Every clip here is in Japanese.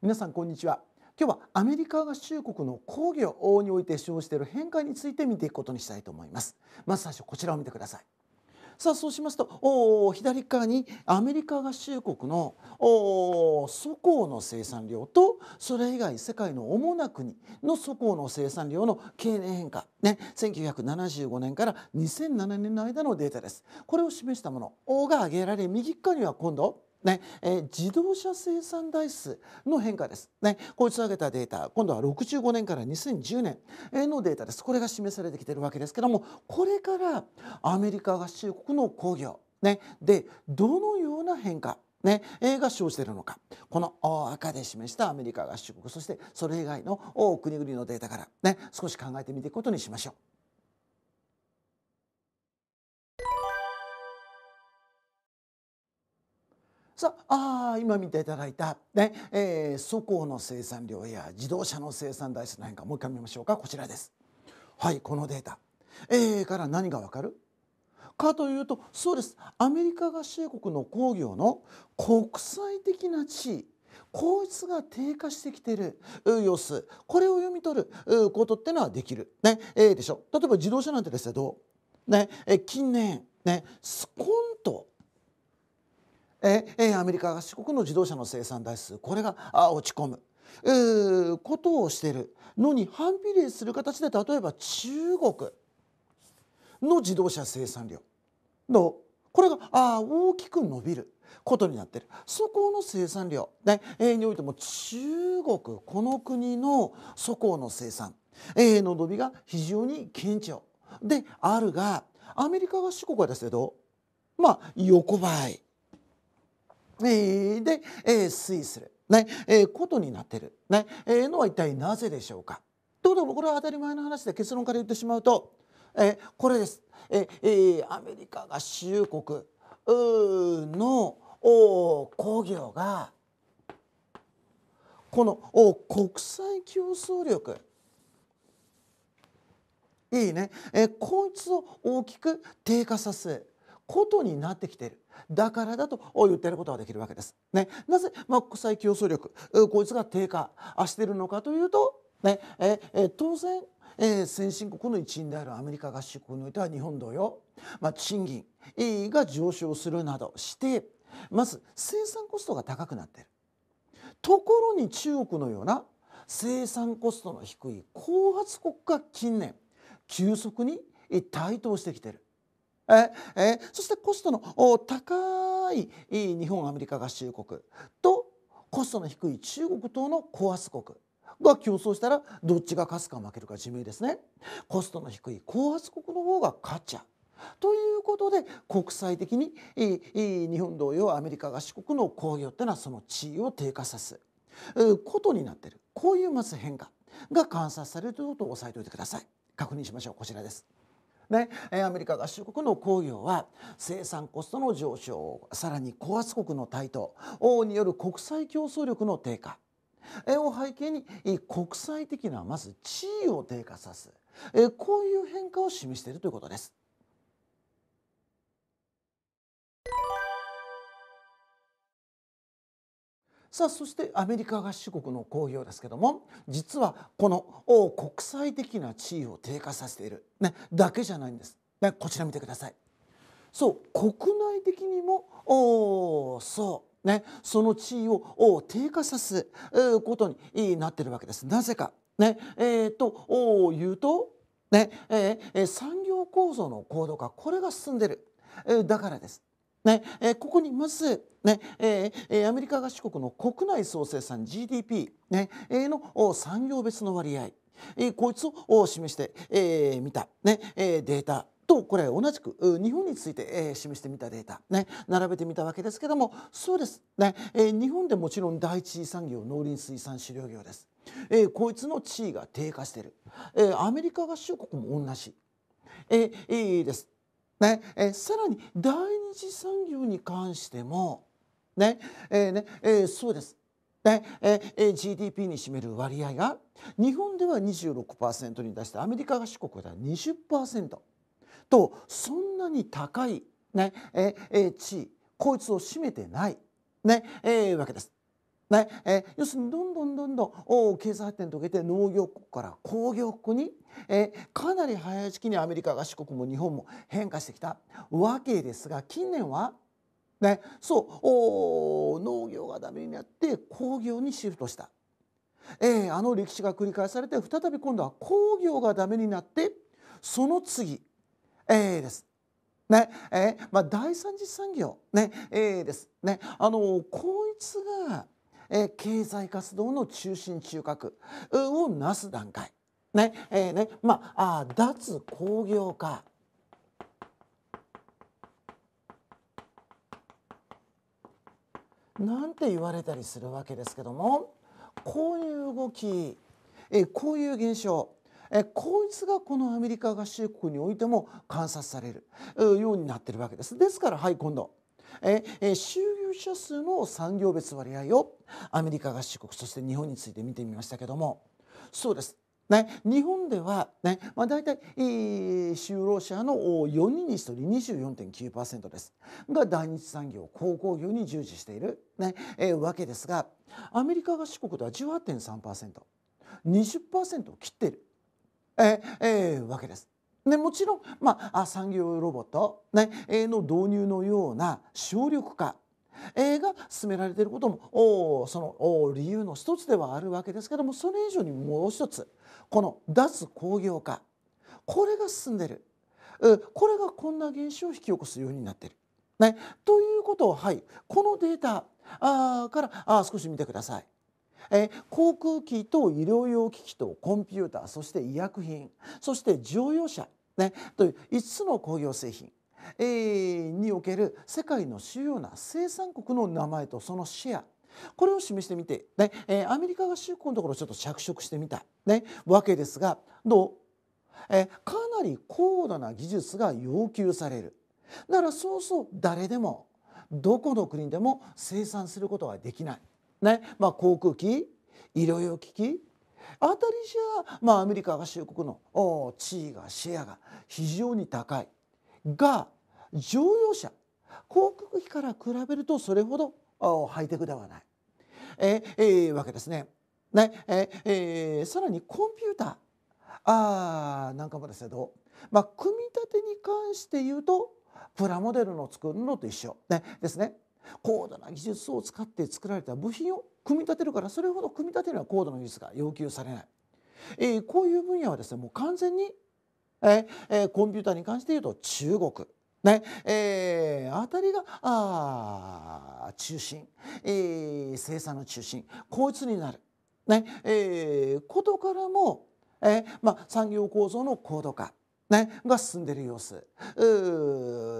皆さんこんにちは今日はアメリカ合衆国の工業において使用している変化について見ていくことにしたいと思いますまず最初こちらを見てくださいさあそうしますとお左側にアメリカ合衆国のお素行の生産量とそれ以外世界の主な国の素行の生産量の経年変化、ね、1975年から2007年の間のデータですこれを示したものが挙げられ右側には今度ねえー、自動車生産台数の変化です、ね、こいつ上げたデータ今度は65年から2010年のデータですこれが示されてきてるわけですけどもこれからアメリカ合衆国の工業、ね、でどのような変化ね、が生じているのかこの赤で示したアメリカ合衆国そしてそれ以外の国々のデータから、ね、少し考えてみていくことにしましょう。さああ今見ていただいた、ねえー、祖港の生産量や自動車の生産台数の変かもう一回見ましょうかこちらです。はいこのデータ A から何がわかるかというとそうですアメリカ合衆国の工業の国際的な地位効率が低下してきている様子これを読み取ることってのはできる、ねえー、でしょ例えば自動車なんてですけどね、え近年ねスコンとえアメリカ合衆国の自動車の生産台数これが落ち込む、えー、ことをしているのに反比例する形で例えば中国の自動車生産量のこれがあ大きく伸びることになってるそこの生産量、ねえー、においても中国この国のそこの生産、えー、の伸びが非常に顕著であるがアメリカ合衆国はですけどまあ横ばい。で、えー、推移する、ねえー、ことになってる、ねえー、のは一体なぜでしょうかということはこれは当たり前の話で結論から言ってしまうと、えこれです、ええアメリカが私有国の工業がこの国際競争力いいね、えこいつを大きく低下させることになってきてる。だからだと言っていることができるわけです。ね、なぜ、まあ、国際競争力こいつが低下しているのかというと、ねええ当然えー、先進国の一員であるアメリカ合衆国においては日本同様、まあ、賃金が上昇するなどしてまず生産コストが高くなっているところに中国のような生産コストの低い後発国が近年急速に台頭してきているええそしてコストの高い日本アメリカ合衆国とコストの低い中国等の高圧国が競争したらどっちが勝つか負けるか自明ですねコストの低い高圧国の方が勝っちゃうということで国際的に日本同様アメリカ合衆国の工業ってのはその地位を低下さすことになってるこういうまず変化が観察されるということを押さえておいてください確認しましょうこちらですね、アメリカ合衆国の工業は生産コストの上昇さらに高圧国の台頭による国際競争力の低下を背景に国際的なまず地位を低下さすこういう変化を示しているということです。さあそしてアメリカ合衆国の工業ですけども実はこの国際的な地位を低下させている、ね、だけじゃないんです、ね、こちら見てくださいそう国内的にもおそうねその地位を低下させることになってるわけですなぜかねえーと、お言うとねえー、産業構造の高度化これが進んでる、えー、だからですねえここにまずねえー、アメリカ合衆国の国内総生産 GDP、ね、の産業別の割合、えー、こいつを示してみ、えー、た、ねえー、データとこれ同じく日本について、え示してみたデータ、ね、並べてみたわけですけどもそうですね、え日本でもちろん第一産業農林水産飼料業です、えこいつの地位が低下している、えアメリカ合衆国も同じ、えいいですね、えさらに第二次産業に関しても、ねえー、ねえー、そうです、ねえー、GDP に占める割合が日本では26%に対してアメリカ合衆国では20%とそんなに高いね、ねえー、地位こいつを占めてない、ねえー、わけです。ねえ要するにどんどんどんどん経済発展遂げて農業国から工業国に、えかなり早い時期にアメリカが四国も日本も変化してきたわけですが近年は、ね、そう農業がダメになって工業にシフトした、えー、あの歴史が繰り返されて再び今度は工業がダメになってその次、えー、です。ねえーまあ、第三次産業、ねえー、です、ね、あのー、こいつがえ経済活動の中心中核をなす段階。ねえー、ねまあ脱工業化なんて言われたりするわけですけどもこういう動き、えこういう現象えこいつがこのアメリカ合衆国においても観察されるようになってるわけです。ですからはい今度ええ就業者数の産業別割合をアメリカ合衆国そして日本について見てみましたけどもそうですね、日本ではね、まあ、大体就労者の4人に1人24.9%ですが第二次産業高校業に従事しているね、ねえー、わけですがアメリカ合衆国では 18.3%20% を切っている、えーえー、わけです。ね、もちろん、まあ、産業ロボット、ね、の導入のような省力化が進められていることもその理由の一つではあるわけですけどもそれ以上にもう一つこの脱工業化これが進んでいるこれがこんな現象を引き起こすようになっている。ね、ということを、はい、このデータあからあ少し見てください。え航空機と医療用機器とコンピューターそして医薬品そして乗用車ね、という5つの工業製品における世界の主要な生産国の名前とそのシェアこれを示してみて、ねえアメリカが主国のところちょっと着色してみた、ね、わけですがどう、えかなり高度な技術が要求されるならそうそう誰でもどこの国でも生産することはできない、ねまあ、航空機医療用機器あたりじゃ、まあ、アメリカ合衆国の地位がシェアが非常に高いが乗用車航空機から比べるとそれほどハイテクではない、ええー、わけですね。ねええー、さらにコンピューターあーなんかもですけど、まあ、組み立てに関して言うとプラモデルの作るのと一緒、ね、ですね。高度な技術を使って作られた部品を組み立てるからそれほど組み立てるのは高度な技術が要求されない、えー、こういう分野はですねもう完全に、えー、コンピューターに関して言うと中国ねえー、あたりがあ中心、えー、生産の中心こいつになる、ねえー、ことからも、えーまあ、産業構造の高度化ね、が進んでいる様子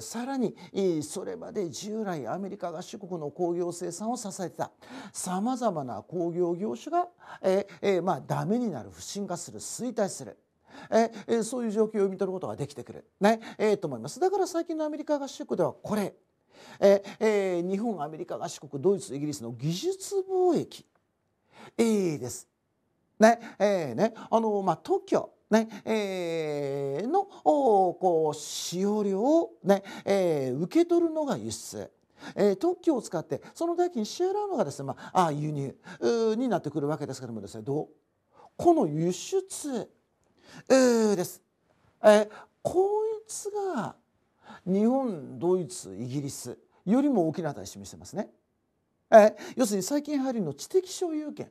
さらにそれまで従来アメリカ合衆国の工業生産を支えてたさまざまな工業業種が、ええまあ、ダメになる不振化する衰退する。えそういう状況を読み取ることができてくる、ねえー、と思いますだから最近のアメリカ合衆国ではこれ、ええ日本アメリカ合衆国ドイツイギリスの技術貿易、えー、です。ねえーねあのまあ、特許ねえー、のこう使用料をね、えー、受け取るのが輸出。えー、特許を使ってその代金支払うのがですね、まあ、あ輸入になってくるわけですけどもですねどうこの輸出です、えー、こいつが日本ドイツイギリスよりも大きな値示してますね、えー、要するに最近流行りの知的所有権、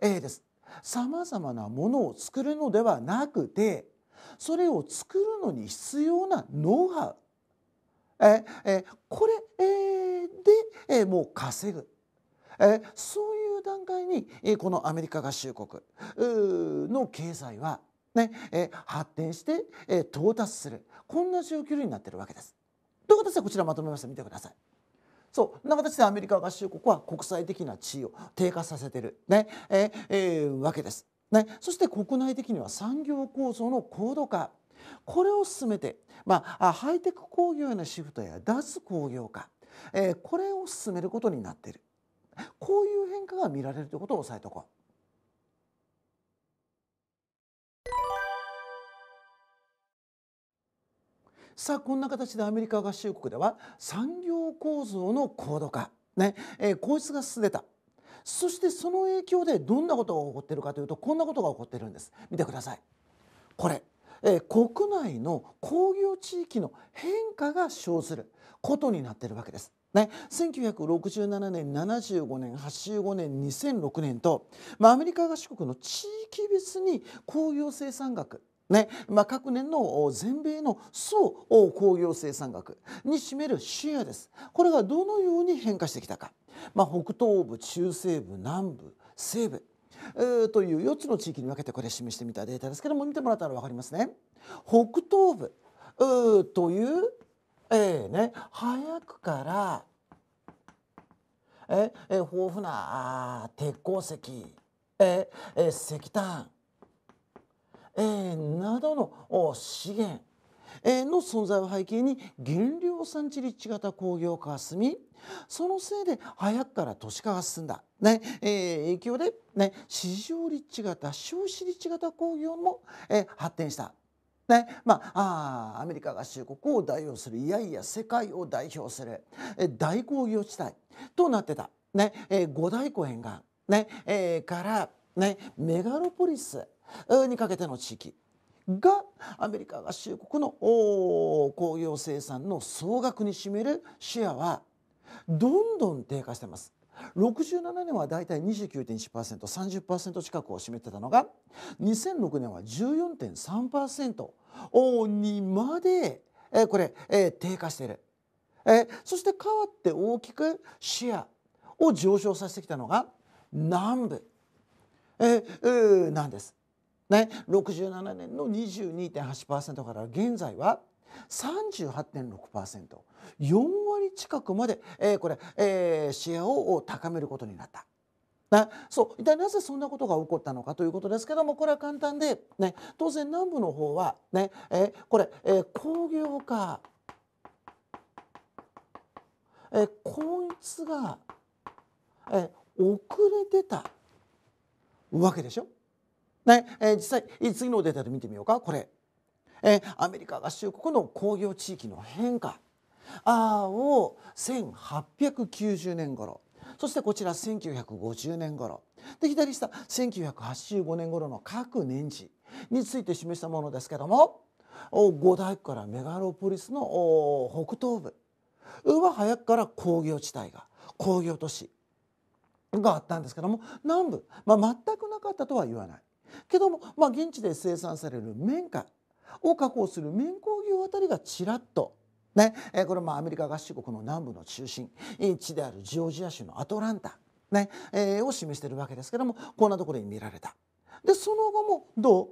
えー、ですさまざまなものを作るのではなくてそれを作るのに必要なノウハウええこれ、えで、えもう稼ぐ、えそういう段階に、えこのアメリカ合衆国の経済は、ねえ発展して、え到達するこんな状況になってるわけです。ということでこちらまとめました見てください。そうんな形でアメリカ合衆国は国際的な地位を低下させてる、ねええー、わけです、ね。そして国内的には産業構造の高度化これを進めて、まあ、ハイテク工業へのシフトや脱工業化、えー、これを進めることになっているこういう変化が見られるということを押さえておこう。さあこんな形でアメリカ合衆国では産業構造の高度化、ねえー、効率が進んでたそしてその影響でどんなことが起こっているかというとこんなことが起こっているんです見てくださいこれ、えー、国内の工業地域の変化が生ずることになっているわけですね、1967年75年85年2006年と、まあ、アメリカ合衆国の地域別に工業生産額ねまあ、各年の全米の総工業生産額に占めるシェアですこれがどのように変化してきたか、まあ、北東部中西部南部西部、えー、という4つの地域に分けてこれ示してみたデータですけども見てもらったら分かりますね。北東部、という、えーね、早くからえ、え豊富な鉄鉱石、ええ石炭えー、などの資源の存在を背景に原料産地立地型工業化が進みそのせいで早くから都市化が進んだ、ねえー、影響で、ね、市場立地型消費立地型工業も、えー、発展した。ねまあ、あアメリカ合衆国を代表するいやいや世界を代表する、え大工業地帯となってた、ねえー、五大湖沿岸、ねえー、から、ね、メガロポリスにかけての地域がアメリカ合衆国の工業生産の総額に占めるシェアはどんどん低下してます67年はだいたい 29.1%30% 近くを占めてたのが2006年は14.3%にまでこれ低下しているそして変わって大きくシェアを上昇させてきたのが南部なんですね、67年の22.8%から現在は38.6%。4割近くまで、えー、これ、えー、シェアを高めることになった。ね、そう一体なぜそんなことが起こったのかということですけどもこれは簡単で、ね、当然南部の方はね、えー、これ、えー、工業化、えー、こいつが、えー、遅れてたわけでしょ。ねえー、実際次のデータで見てみようかこれ、えー、アメリカ合衆国の工業地域の変化あを1890年頃そしてこちら1950年頃で左下1985年頃の各年次について示したものですけども五大区からメガロポリスの北東部は早くから工業地帯が工業都市があったんですけども南部、まあ、全くなかったとは言わない。けども、まあ、現地で生産される綿花を加工する綿工業あたりがちらっとね、えこれもアメリカ合衆国の南部の中心地であるジオージア州のアトランタ、ねえー、を示してるわけですけどもこんなところに見られた。でその後もどう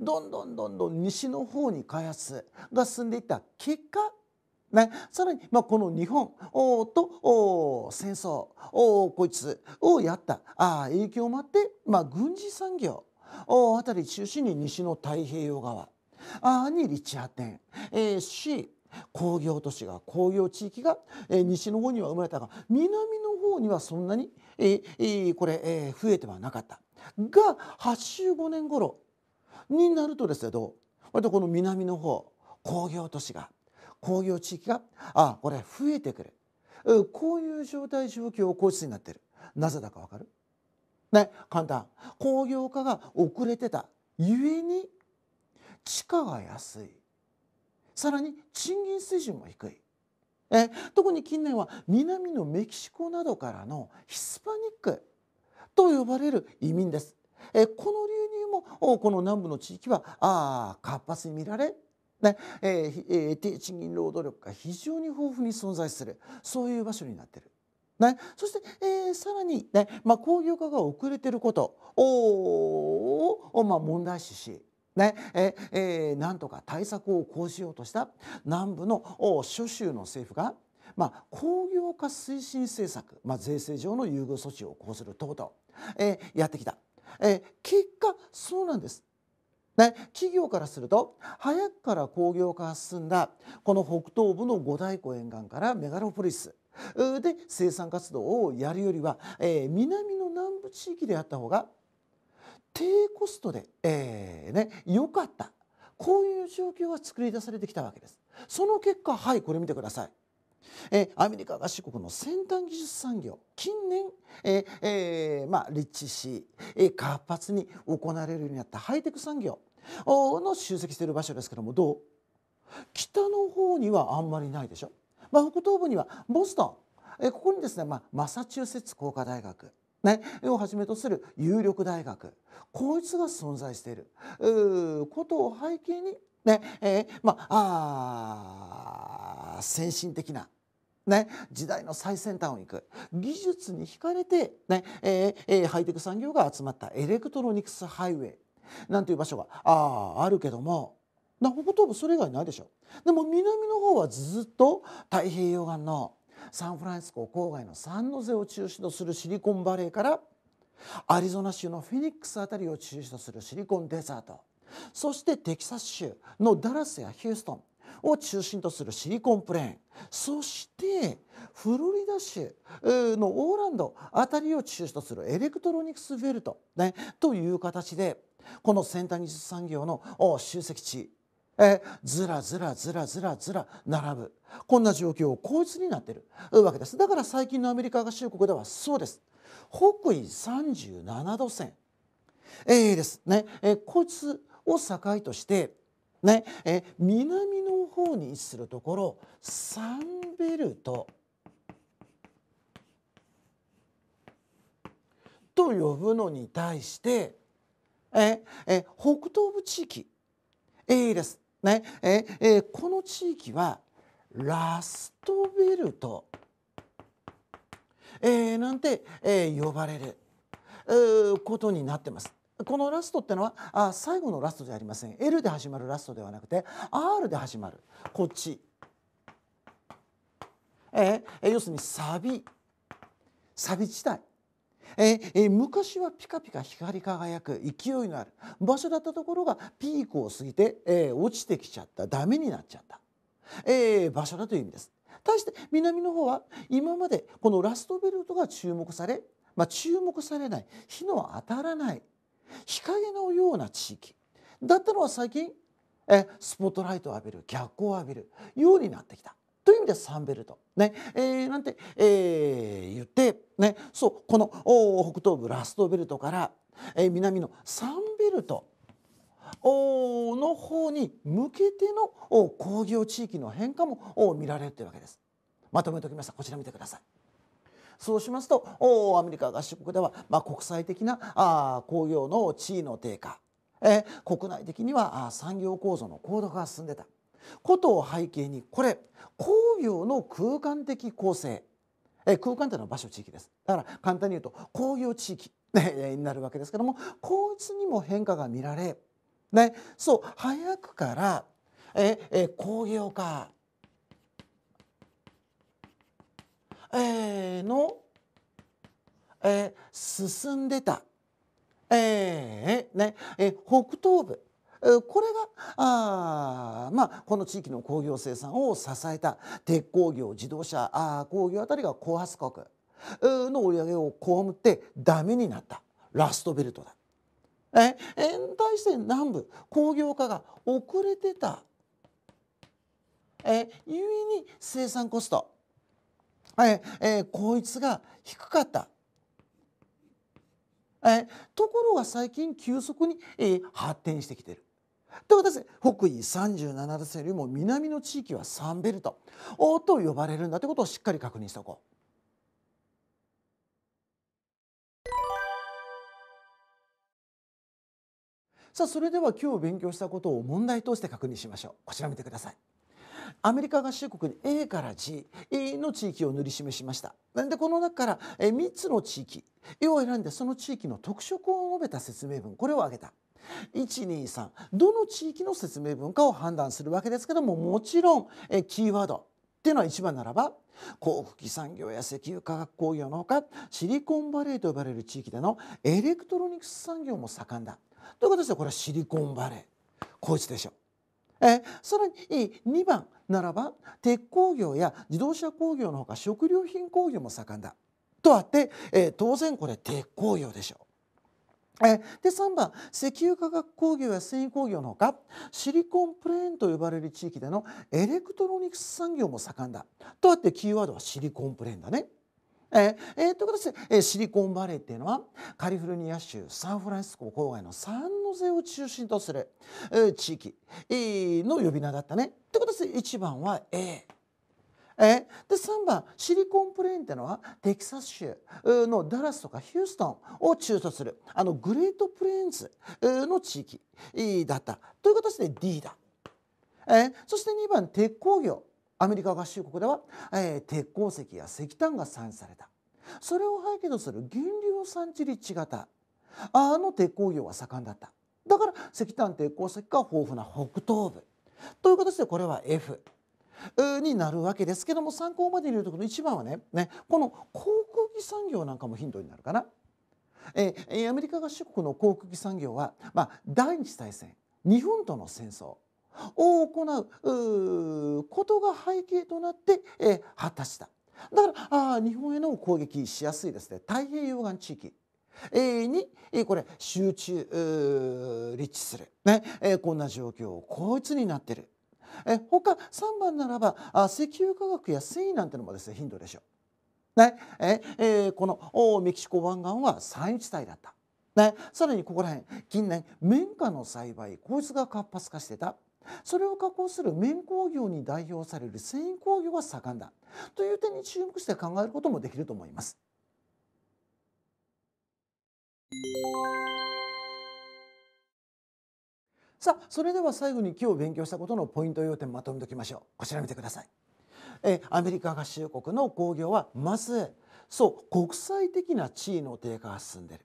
どんどんどんどん西の方に開発が進んでいった結果ね、さらに、まあ、この日本と戦争こいつをやったあ影響もあって、まあ、軍事産業大辺り中心に西の太平洋側あに立地発展、えー、C 工業都市が工業地域が、えー、西の方には生まれたが南の方にはそんなに、えー、これ、えー、増えてはなかったが85年頃になるとですけど割とこの南の方工業都市が工業地域があこれ増えてくるこういう状態状況を皇室になってるなぜだかわかるね簡単工業化が遅れてたゆえに地価が安いさらに賃金水準も低いえ特に近年は南のメキシコなどからのヒスパニックと呼ばれる移民です。えこの流入もこの南部の地域はあ活発に見られ、ねえーえー、低賃金労働力が非常に豊富に存在するそういう場所になってる。ね、そして、えー、さらにね、まあ、工業化が遅れていることを、まあ、問題視し、ねええー、なんとか対策を講じようとした南部の諸州の政府が、まあ、工業化推進政策、まあ、税制上の優遇措置を講ずる等々、えー、やってきた、えー、結果そうなんです。ね、企業からすると早くから工業化が進んだこの北東部の五大湖沿岸からメガロポリスで生産活動をやるよりは、えー、南の南部地域であった方が低コストで、えー、ね、良かったこういう状況が作り出されてきたわけです。その結果はいこれ見てください。えアメリカ合衆国の先端技術産業近年、ええー、まあ、立地し、え活発に行われるようになったハイテク産業の集積している場所ですけどもどう北の方にはあんまりないでしょまあ、北東部にはボストン、えここにですね、まあ、マサチューセッツ工科大学ね、をはじめとする有力大学こいつが存在していることを背景にね、えー、まあ先進的な、ね、時代の最先端を行く技術に惹かれてね、ねえーえー、ハイテク産業が集まったエレクトロニクスハイウェイなんていう場所がああるけども南北東部それ以外ないでしょでも南の方はずっと太平洋岸のサンフランシスコ郊外のサンノゼを中心とするシリコンバレーからアリゾナ州のフェニックス辺りを中心とするシリコンデザートそしてテキサス州のダラスやヒューストンを中心とするシリコンプレーンそしてフロリダ州のオーランド辺りを中心とするエレクトロニクスフェルト、ね、という形でこの先端技術産業の集積地えずらずらずらずらずら並ぶこんな状況をいつになっているわけですだから最近のアメリカ合衆国ではそうです北緯37度線えー、ですね、えこいつを境としてね、え南の方に位置するところサンベルトと呼ぶのに対してええ北東部地域えー、ですねええこの地域はラストベルト、えなんて、え呼ばれる、えことになってます。このラストってのはあ最後のラストじゃありません L で始まるラストではなくて R で始まるこっち、えー、要するにサビサビ地帯ええ昔はピカピカ光り輝く勢いのある場所だったところがピークを過ぎて、え落ちてきちゃったダメになっちゃった、え場所だという意味です。対して南の方は今までこのラストベルトが注目され、まあ、注目されない日の当たらない日陰のような地域だったのは最近えスポットライトを浴びる逆光を浴びるようになってきた。という意味でサンベルト。ねえー、なんて、えー、言って、ね、そうこの北東部ラストベルトから、えー、南のサンベルトの方に向けての工業地域の変化も見られるというわけです。まとめておきましたこちら見てください。そうしますとアメリカ合衆国では、まあ、国際的なあ工業の地位の低下、えー、国内的にはあ産業構造の高度化が進んでた。ことを背景にこれ工業の空間的構成え空間というのは場所地域ですだから簡単に言うと工業地域になるわけですけどもこいにも変化が見られ、ね、そう早くからええ工業化、えの、え進んでた、えーねえ北東部これがあ、まあ、この地域の工業生産を支えた鉄鋼業自動車あ工業あたりが高発国の売り上げを被ってダメになったラストベルトだ。え対して南部工業化が遅れてたえゆえに生産コストええこいつが低かった。えところが最近急速に、えー、発展してきてる。と私北緯37度線よりも南の地域はサンベルトと呼ばれるんだということをしっかり確認しておこう。さあそれでは今日勉強したことを問題通して確認しましょう。こちら見てください。アメリカ合衆国に A から G の地域を塗り示しましたなんでこの中から3つの地域を選んでその地域の特色を述べた説明文これを挙げた123どの地域の説明文化を判断するわけですけどももちろんえキーワードっていうのは1番ならば航空機産業や石油化学工業のほかシリコンバレーと呼ばれる地域でのエレクトロニクス産業も盛んだということですよこれはシリコンバレー高知でしょえさらに2番ならば鉄工業や自動車工業のほか食料品工業も盛んだとあって、えー、当然これ鉄工業でしょう。えで3番石油化学工業や繊維工業のほかシリコンプレーンと呼ばれる地域でのエレクトロニクス産業も盛んだとあってキーワードはシリコンプレーンだね。えー、えということで、シリコンバレーっていうのはカリフォルニア州サンフランシスコ郊外のサンノゼを中心とする、え地域、えの呼び名だったね。ということで1番は A。えで3番シリコンプレーンってのはテキサス州のダラスとかヒューストンを中とするあのグレートプレーンズの地域だったという形で D だ。えそして2番鉄鋼業アメリカ合衆国では、えー、鉄鉱石や石炭が産出されたそれを背景とする原料産地立地型あの鉄鋼業は盛んだっただから石炭鉄鉱石が豊富な北東部という形でこれは F。になるわけですけども参考までに言うとこくの1番はねねこの航空機産業なんかもヒントになるかな。えー、アメリカ合衆国の航空機産業は、まあ、第二次大戦日本との戦争を行うことが背景となって、えー、果たしただからあ日本への攻撃しやすいですね太平洋岸地域。えにこれ集中立地する、ねえー、こんな状況をこいつになってるえ他3番ならばあ石油化学や維なんてのもですね頻度でしょう。ねええー、このメキシコ湾岸は山地帯だった。ね、さらにここら辺近年綿花の栽培皇室が活発化してたそれを加工する綿工業に代表される繊維工業が盛んだという点に注目して考えることもできると思います。さあそれでは最後に今日勉強したことのポイント要点まとめておきましょうこちら見てくださいえアメリカ合衆国の工業はまずそう国際的な地位の低下が進んでいる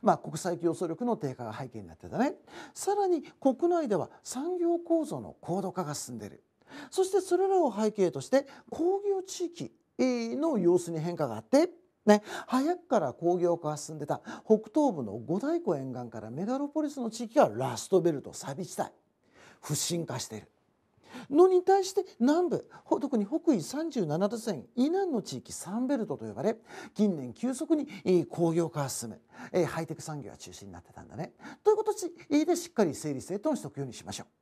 まあ、国際競争力の低下が背景になってたねさらに国内では産業構造の高度化が進んでいるそしてそれらを背景として工業地域の様子に変化があってね、早くから工業化が進んでた北東部の五大湖沿岸からメガロポリスの地域がラストベルト錆び地帯不振化しているのに対して南部特に北緯37度線以南の地域サンベルトと呼ばれ近年急速に工業化が進むハイテク産業が中心になってたんだね。ということでしっかり整理整頓しておくようにしましょう。